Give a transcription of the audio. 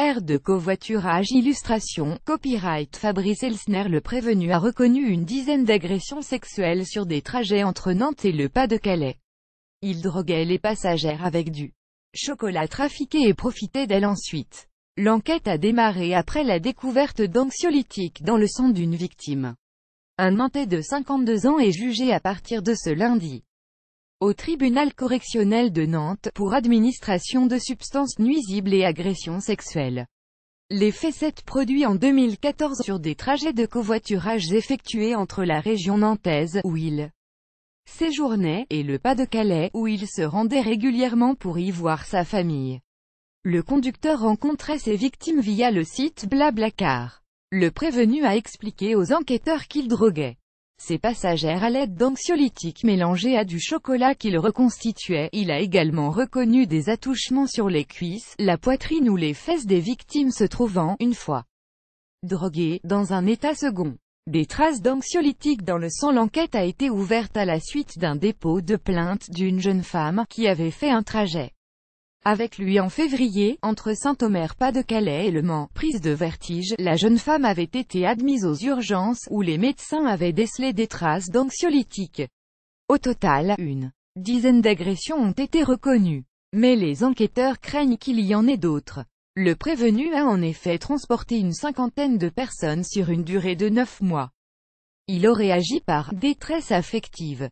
R de covoiturage Illustration, copyright Fabrice Elsner Le prévenu a reconnu une dizaine d'agressions sexuelles sur des trajets entre Nantes et le Pas-de-Calais. Il droguait les passagères avec du chocolat trafiqué et profitait d'elle ensuite. L'enquête a démarré après la découverte d'anxiolytiques dans le sang d'une victime. Un Nantais de 52 ans est jugé à partir de ce lundi au tribunal correctionnel de Nantes pour administration de substances nuisibles et agressions sexuelles. Les faits 7 produits en 2014 sur des trajets de covoiturage effectués entre la région nantaise, où il séjournait, et le Pas-de-Calais, où il se rendait régulièrement pour y voir sa famille. Le conducteur rencontrait ses victimes via le site Blablacar. Le prévenu a expliqué aux enquêteurs qu'il droguait. Ses passagères à l'aide d'anxiolytiques mélangés à du chocolat qui le reconstituait. Il a également reconnu des attouchements sur les cuisses, la poitrine ou les fesses des victimes se trouvant, une fois, droguées, dans un état second. Des traces d'anxiolytiques dans le sang L'enquête a été ouverte à la suite d'un dépôt de plainte d'une jeune femme, qui avait fait un trajet avec lui en février, entre Saint-Omer-Pas-de-Calais et Le Mans. Prise de vertige, la jeune femme avait été admise aux urgences, où les médecins avaient décelé des traces d'anxiolytiques. Au total, une dizaine d'agressions ont été reconnues. Mais les enquêteurs craignent qu'il y en ait d'autres. Le prévenu a en effet transporté une cinquantaine de personnes sur une durée de neuf mois. Il aurait agi par « détresse affective ».